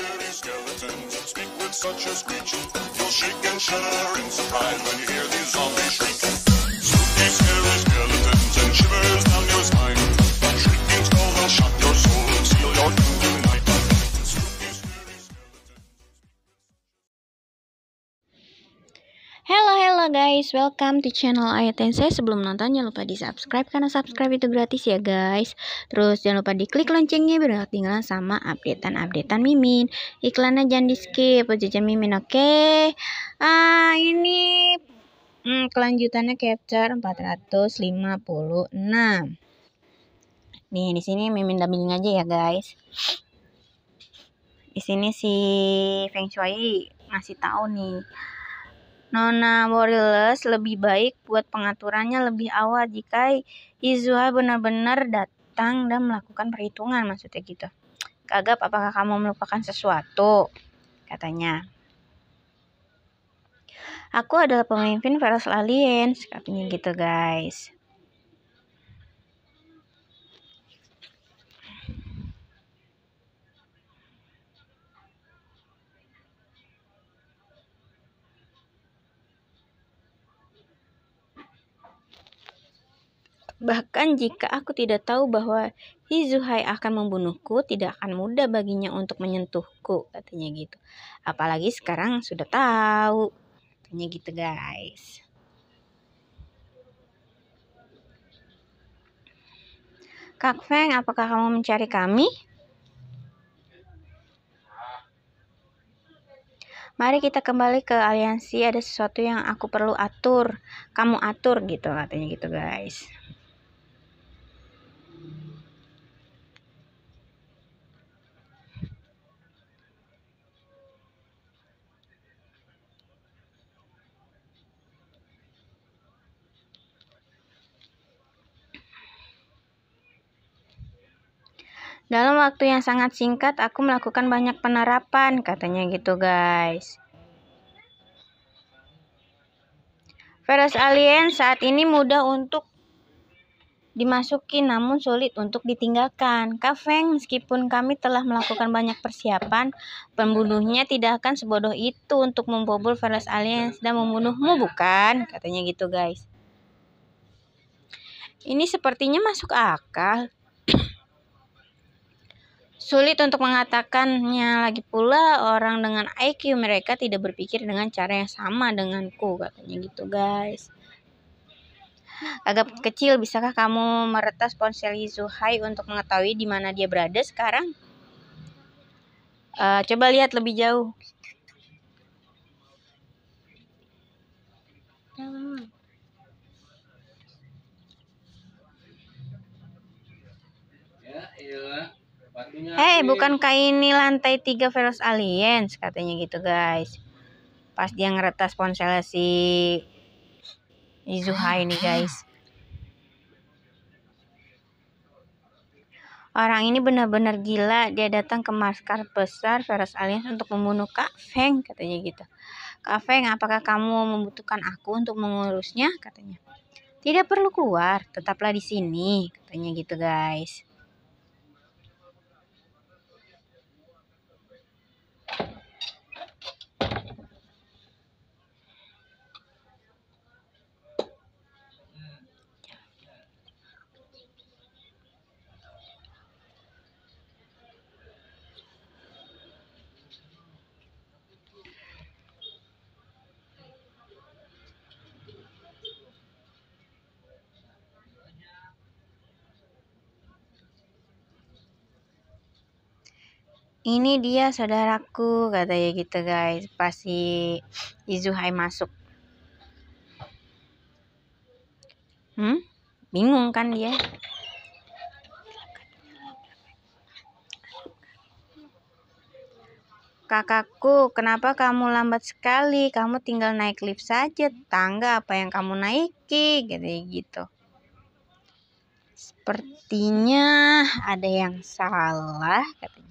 scary skeletons speak with such a screech. You'll shake and shudder in surprise when you hear these zombies shriek. Spooky, scary skeletons and shivers down your spine. shrieking skull will shock your soul and seal your doom Hello, hello. Halo guys, welcome to channel Ayatense. Sebelum nonton jangan lupa di subscribe karena subscribe itu gratis ya guys. Terus jangan lupa di klik loncengnya biar gak ketinggalan sama updatean-updatean Mimin. Iklannya jangan di skip, jajan Mimin oke. Okay? Ah ini hmm, kelanjutannya capture 456. Nih di sini Mimin dampingin aja ya guys. Di sini si Feng Shui ngasih tahu nih Nona Warriors lebih baik buat pengaturannya lebih awal jika Izuha benar-benar datang dan melakukan perhitungan maksudnya gitu. Kagap, apakah kamu melupakan sesuatu? Katanya. Aku adalah pemimpin Veras Aliens, katanya gitu guys. Bahkan jika aku tidak tahu bahwa Hizuhai akan membunuhku, tidak akan mudah baginya untuk menyentuhku, katanya gitu. Apalagi sekarang sudah tahu, katanya gitu guys. Kak Feng, apakah kamu mencari kami? Mari kita kembali ke aliansi, ada sesuatu yang aku perlu atur. Kamu atur gitu katanya gitu guys. Dalam waktu yang sangat singkat, aku melakukan banyak penerapan, katanya gitu guys. Virus alien saat ini mudah untuk dimasuki namun sulit untuk ditinggalkan. Kafeng, meskipun kami telah melakukan banyak persiapan, pembunuhnya tidak akan sebodoh itu untuk membobol virus Alien dan membunuhmu bukan? Katanya gitu guys. Ini sepertinya masuk akal. Sulit untuk mengatakannya lagi pula orang dengan IQ mereka tidak berpikir dengan cara yang sama denganku katanya gitu guys. Agak kecil bisakah kamu meretas ponsel Zuhai untuk mengetahui di mana dia berada sekarang? Uh, coba lihat lebih jauh. Ya, iya. Hei, eh, bukankah ini lantai 3 Velos Aliens katanya gitu guys. Pas dia ngeretas ponselnya si Izuha ini guys. Orang ini benar-benar gila. Dia datang ke masker besar virus Aliens untuk membunuh Kak Feng katanya gitu. Kak Feng, apakah kamu membutuhkan aku untuk mengurusnya? katanya. Tidak perlu keluar, tetaplah di sini, katanya gitu guys. ini dia saudaraku katanya gitu guys pas si Izuhai masuk hmm bingung kan dia kakakku kenapa kamu lambat sekali kamu tinggal naik lift saja tangga apa yang kamu naiki gitu gitu sepertinya ada yang salah katanya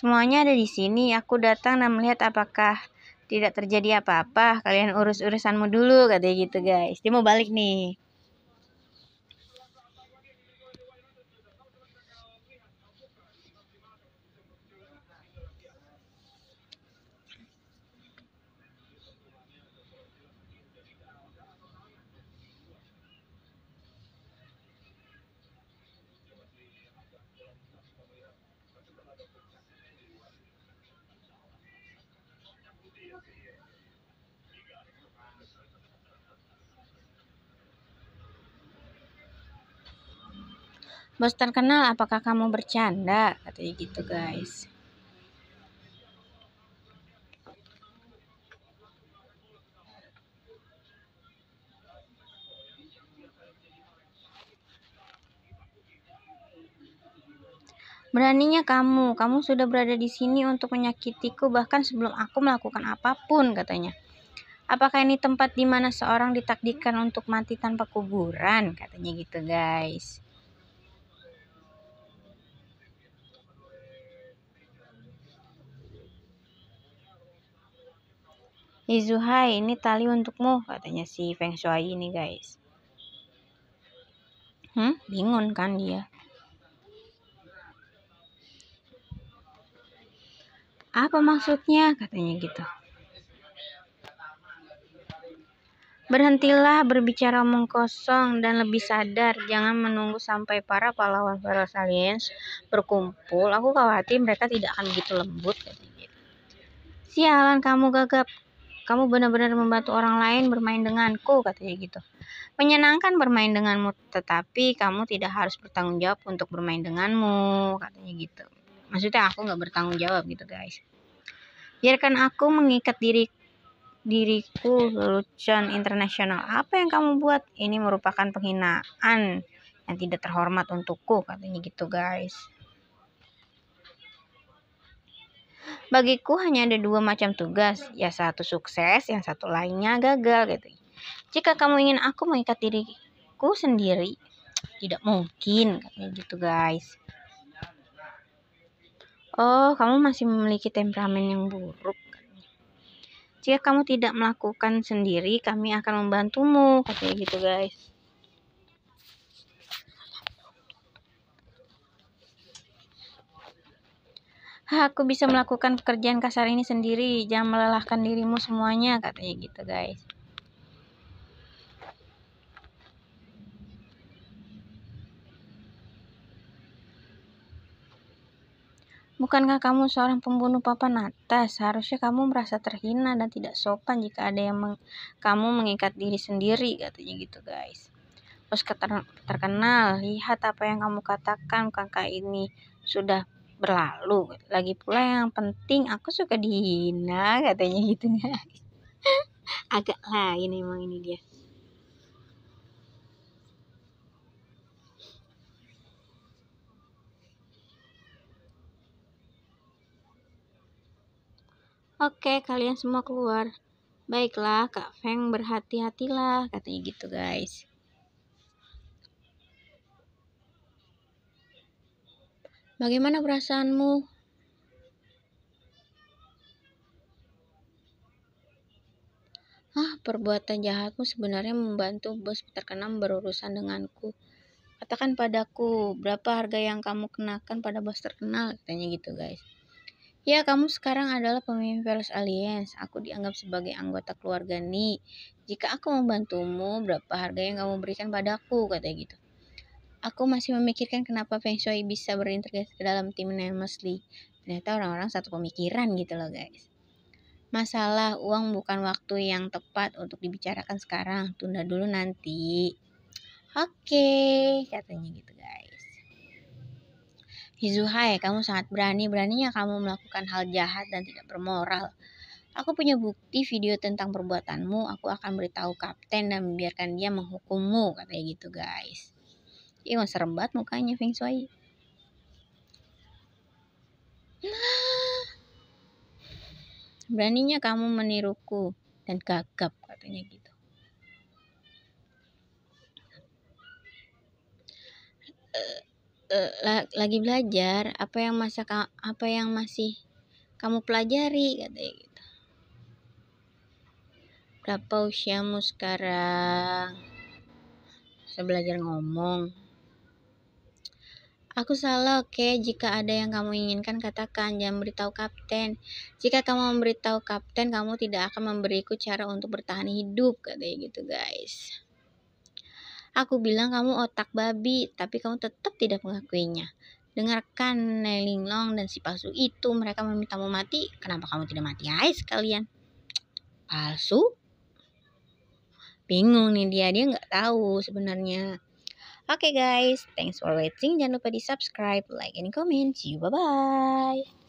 Semuanya ada di sini, aku datang dan melihat apakah tidak terjadi apa-apa. Kalian urus urusanmu dulu, katanya gitu guys. Dia mau balik nih. Bos terkenal, apakah kamu bercanda? Katanya gitu guys. Beraninya kamu, kamu sudah berada di sini untuk menyakitiku bahkan sebelum aku melakukan apapun katanya. Apakah ini tempat di mana seorang ditakdirkan untuk mati tanpa kuburan? Katanya gitu guys. Izuhai, ini tali untukmu, katanya si Feng Shui ini guys. Hmm, bingung kan dia. Apa maksudnya? Katanya gitu. Berhentilah berbicara omong kosong dan lebih sadar. Jangan menunggu sampai para pahlawan para aliens berkumpul. Aku khawatir mereka tidak akan begitu lembut. Gitu. Sialan kamu gagap, kamu benar-benar membantu orang lain bermain denganku, katanya gitu. Menyenangkan bermain denganmu, tetapi kamu tidak harus bertanggung jawab untuk bermain denganmu, katanya gitu. Maksudnya aku nggak bertanggung jawab gitu guys. Biarkan aku mengikat diri diriku lelucon internasional. Apa yang kamu buat? Ini merupakan penghinaan yang tidak terhormat untukku, katanya gitu guys. Bagiku hanya ada dua macam tugas, ya satu sukses, yang satu lainnya gagal gitu. Jika kamu ingin aku mengikat diriku sendiri, tidak mungkin katanya gitu guys. Oh, kamu masih memiliki temperamen yang buruk. Jika kamu tidak melakukan sendiri, kami akan membantumu, katanya gitu guys. aku bisa melakukan pekerjaan kasar ini sendiri jangan melelahkan dirimu semuanya katanya gitu guys Bukankah kamu seorang pembunuh papan atas? Harusnya kamu merasa terhina dan tidak sopan jika ada yang meng kamu mengikat diri sendiri, katanya gitu guys. terkenal, lihat apa yang kamu katakan, kakak ini sudah berlalu lagi pula yang penting aku suka dihina katanya gitu ya agak lain emang ini dia Oke, kalian semua keluar. Baiklah, Kak Feng berhati-hatilah, katanya gitu, guys. Bagaimana perasaanmu? Ah, perbuatan jahatmu sebenarnya membantu bos terkena berurusan denganku. Katakan padaku, berapa harga yang kamu kenakan pada bos terkenal? Katanya gitu, guys. Ya, kamu sekarang adalah pemimpin Velos Alliance. Aku dianggap sebagai anggota keluarga nih. Jika aku membantumu, berapa harga yang kamu berikan padaku? Katanya gitu. Aku masih memikirkan kenapa Feng Shui bisa berintegrasi ke dalam tim Nameless Mostly. Ternyata orang-orang satu pemikiran gitu loh guys. Masalah uang bukan waktu yang tepat untuk dibicarakan sekarang. Tunda dulu nanti. Oke, okay, katanya gitu guys. Hizuhai, ya, kamu sangat berani. Beraninya kamu melakukan hal jahat dan tidak bermoral. Aku punya bukti video tentang perbuatanmu. Aku akan beritahu kapten dan membiarkan dia menghukummu, katanya gitu guys. Iya, serem banget mukanya Feng Shui. Nah, beraninya kamu meniruku dan gagap katanya gitu. Eh, eh, lagi belajar apa yang masa apa yang masih kamu pelajari katanya gitu berapa usiamu sekarang saya belajar ngomong Aku salah, oke. Okay? Jika ada yang kamu inginkan, katakan. Jangan beritahu kapten. Jika kamu memberitahu kapten, kamu tidak akan memberiku cara untuk bertahan hidup, katanya gitu, guys. Aku bilang kamu otak babi, tapi kamu tetap tidak mengakuinya. Dengarkan Long dan si palsu itu, mereka meminta mau mati. Kenapa kamu tidak mati guys kalian? Palsu? Bingung nih dia, dia nggak tahu sebenarnya Okay guys, thanks for watching. Jangan lupa di subscribe, like, and comment. See you. Bye-bye.